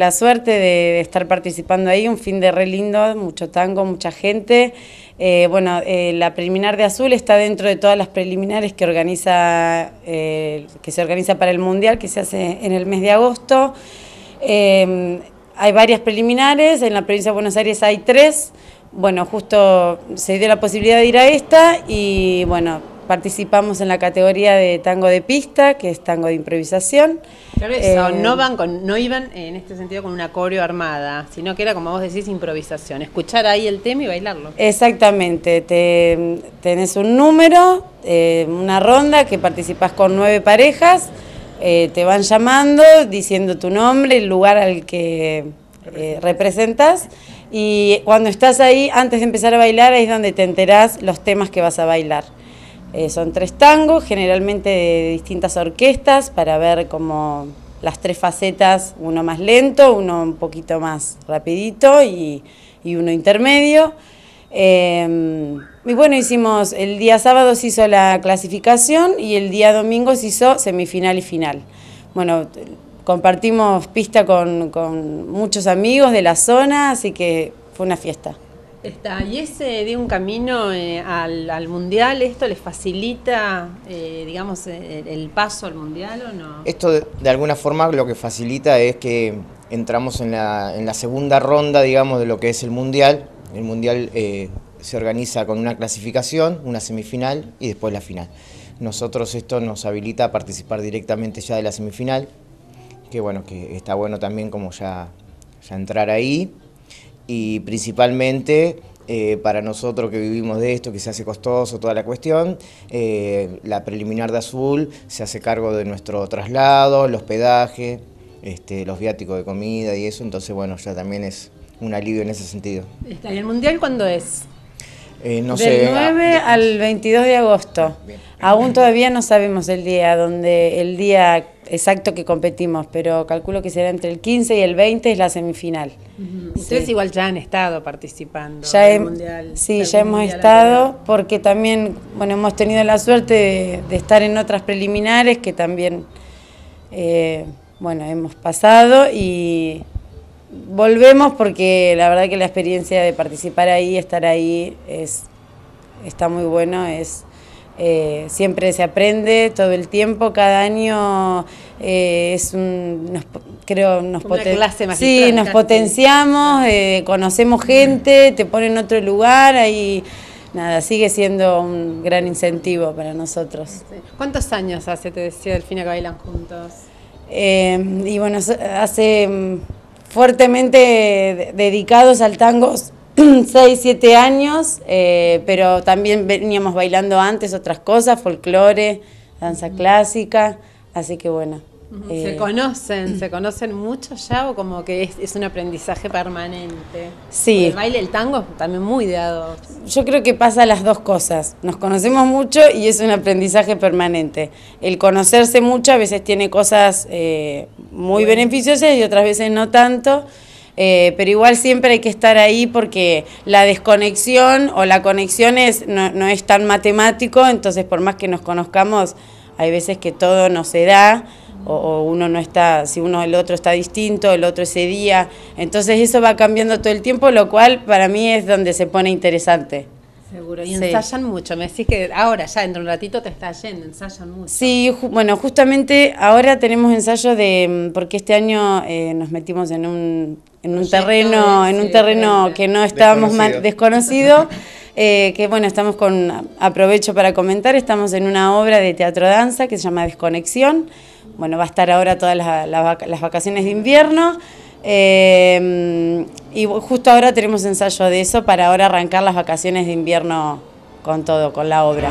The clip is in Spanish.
la suerte de, estar participando ahí, un fin de re lindo, mucho tango, mucha gente. Eh, bueno, eh, la preliminar de azul está dentro de todas las preliminares que, organiza, eh, que se organiza para el Mundial, que se hace en el mes de agosto. Em, hay varias preliminares, en la provincia de Buenos Aires hay tres. Bueno, justo se dio la posibilidad de ir a esta y bueno, participamos en la categoría de tango de pista, que es tango de improvisación. Claro, eso, eh, no, van con, no iban en este sentido con una coreo armada, sino que era como vos decís, improvisación, escuchar ahí el tema y bailarlo. Exactamente, te, tenés un número, eh, una ronda que participás con nueve parejas, eh, te van llamando, diciendo tu nombre, el lugar al que representas. Y cuando estás ahí, antes de empezar a bailar, es donde te enterás los temas que vas a bailar. Eh, son tres tangos, generalmente de distintas orquestas, para ver como las tres facetas, uno más lento, uno un poquito más rapidito y, uno intermedio. Em, y bueno, hicimos, el día sábado se hizo la clasificación y el día domingo se hizo semifinal y final. Bueno, compartimos pista con muchos amigos de la zona, así que fue una fiesta y ese de un camino eh, al, mundial, ¿esto les facilita, eh, digamos, eh, el, paso al mundial o no? Esto de, alguna forma lo que facilita es que entramos en la, segunda ronda, digamos, de lo que es el mundial. El mundial se organiza con una clasificación, una semifinal y después la final. Nosotros esto nos habilita a participar directamente ya de la semifinal, que bueno, que está bueno también como ya entrar ahí y principalmente eh, para nosotros que vivimos de esto, que se hace costoso toda la cuestión, eh, la preliminar de Azul se hace cargo de nuestro traslado, el hospedaje, este, los viáticos de comida y eso, entonces bueno, ya también es un alivio en ese sentido. en el mundial cuándo es? Eh, no Del sé, 9 ah, al 22 de agosto. Aún todavía no sabemos el día, donde el día exacto que competimos, pero calculo que será entre el 15 y el 20 es la semifinal. Ustedes igual ya han estado participando en el mundial. Sí, ya hemos estado porque también bueno hemos tenido la suerte de, estar en otras preliminares que también eh, bueno hemos pasado y volvemos porque la verdad que la experiencia de participar ahí, estar ahí es está muy bueno, es eh, siempre se aprende todo el tiempo, cada año eh, es un, creo, nos, nos potenciamos, eh, conocemos gente, te ponen en otro lugar, ahí nada, sigue siendo un gran incentivo para nosotros. ¿Cuántos años hace, te decía Delfina, que bailan juntos? y bueno, hace mm, fuertemente dedicados al tango 6, 7 años, eh, pero también veníamos bailando antes otras cosas, folclore, danza clásica, así que bueno. Eh, se conocen, se conocen mucho ya o como que es, un aprendizaje permanente. Sí. El baile, el tango, también muy de Yo creo que pasa las dos cosas. Nos conocemos mucho y es un aprendizaje permanente. El conocerse mucho a veces tiene cosas eh, muy beneficiosas y otras veces no tanto. Eh, pero igual siempre hay que estar ahí porque la desconexión o la conexión es, no, es tan matemático, entonces por más que nos conozcamos, hay veces que todo no se da o, uno no está, si uno el otro está distinto, el otro ese día. Entonces eso va cambiando todo el tiempo, lo cual para mí es donde se pone interesante. Seguro, y ensayan mucho, me decís que ahora ya dentro de un ratito te está yendo, ensayan mucho. Sí, bueno, justamente ahora tenemos ensayo de, mm, porque este año eh, nos metimos en un en un terreno, en un terreno que no estábamos desconocido, desconocido eh, que bueno, estamos con, aprovecho para comentar, estamos en una obra de teatro danza que se llama Desconexión, bueno, va a estar ahora todas las, vacaciones de invierno, eh, y justo ahora tenemos ensayo de eso para ahora arrancar las vacaciones de invierno con todo, con la obra.